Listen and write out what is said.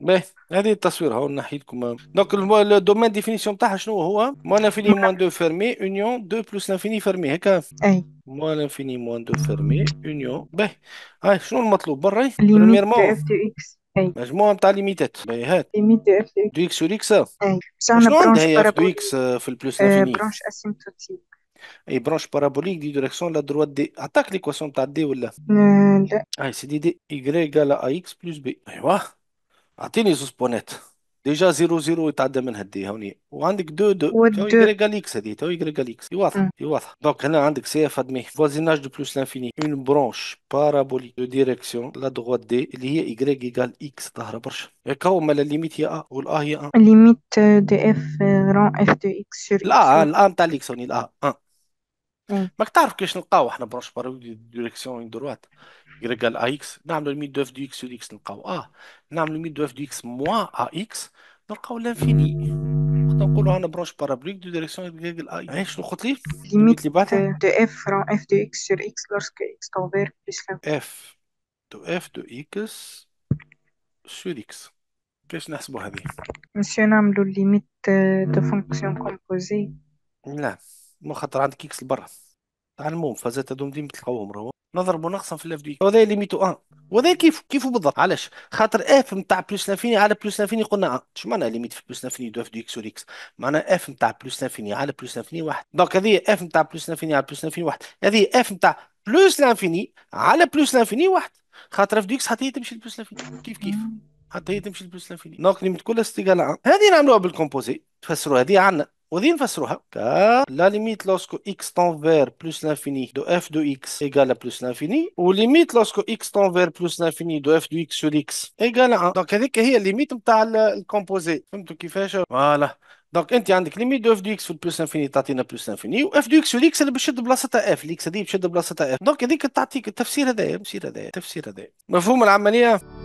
باهي هذه التصوير هو لكم دونك الدومين ديفينيسيون تاعها شنو هو موان انفيني موان دو فيرمي اونيون دو بلوس لانفيني فيرمي هكا اي موان انفيني موان دو فيرمي اونيون باهي هاي شنو المطلوب برا بريميرمون اف تو اكس مجموعة نتاع ليميتات باهي هات دو اف اكس دو اكس ور اكس شنو عندها اف دو اكس في البلوس لانفيني برونش اسيمتوتيك اي برونش بارابوليك دي ديريكسيون لا دروات دي عطاك ليكواسيون تاع دي ولا لا اي سي دي دي y égale à ax plus ايوا اعطيني زوز بونات ديجا زيرو زيرو يتعدى من هدي هوني وعندك دو دو تو والدو يقرا ليكس هذه تو يقرا ليكس دي واضحه مم. دونك هنا عندك سي اف ادمي فوازيناج دو بلوس لانفيني اون برونش بارابوليك دو ديريكسيون لا دغوات دي اللي هي يقرا يقال اكس ظاهره برشا هكا هما لا ليميت هي ا والا هي ان ليميت دي اف رون اف دو اكس سور لا اكس الان تاع ليكس هوني الان ان ماك تعرف كيش نلقاو احنا برونش بارابوليك دو ديريكسيون اون دروات أ اكس نعملوا الميد اوف دو اكس يو اكس نلقاو أ آه، نعملوا الميد اوف دو اكس موان اكس نلقاو لانفيني وقت نقولوا انا برونش بارابوليك دو ديريكسيون ريكال إكس علاش شنو قلت لي ليميت دو اف فرون اف دو اكس سور اكس لورسك اكس تنفير بلس اف دو اف دو اكس سور اكس كيفاش نحسبو هذه مسيو نعملوا ليميت دو فونكسيون كومبوزي لا مو خاطر عندك اكس لبرا تعلمو فازات هذوم ديما تلقاوهم راهو نضربوا نقصا في الاف دي وهذا ليميتو 1 وهذا كيف كيف بالضبط علاش خاطر اف نتاع بلوس لانفيني على بلوس لانفيني قلنا اش معناها ليميت في بلوس لانفيني دو اف دو اكس سور اكس معناها اف نتاع بلوس لانفيني على بلوس لانفيني واحد دونك هذه اف نتاع بلوس لانفيني على بلوس لانفيني واحد هذه اف نتاع بلوس لانفيني على بلوس لانفيني واحد خاطر اف دو اكس حتى هي تمشي لبلوس لانفيني كيف كيف حتى هي تمشي لبلوس لانفيني دونك ليميت كلها ستيغال 1 هذه نعملوها بالكومبوزي تفسروا هذه عندنا La limite lorsque x tend vers plus l'infini de f de x égale à plus l'infini ou limite lorsque x tend vers plus l'infini de f de x sur x égale à 1. donc c'est que ici la limite du composé. donc qu'est-ce qu'il fait voilà donc limite de f de x pour plus l'infini t'as une plus l'infini ou f de x sur x c'est le budget de base f x c'est le budget de base donc c'est que t'as une t'as t'as t'as t'as t'as t'as t'as t'as t'as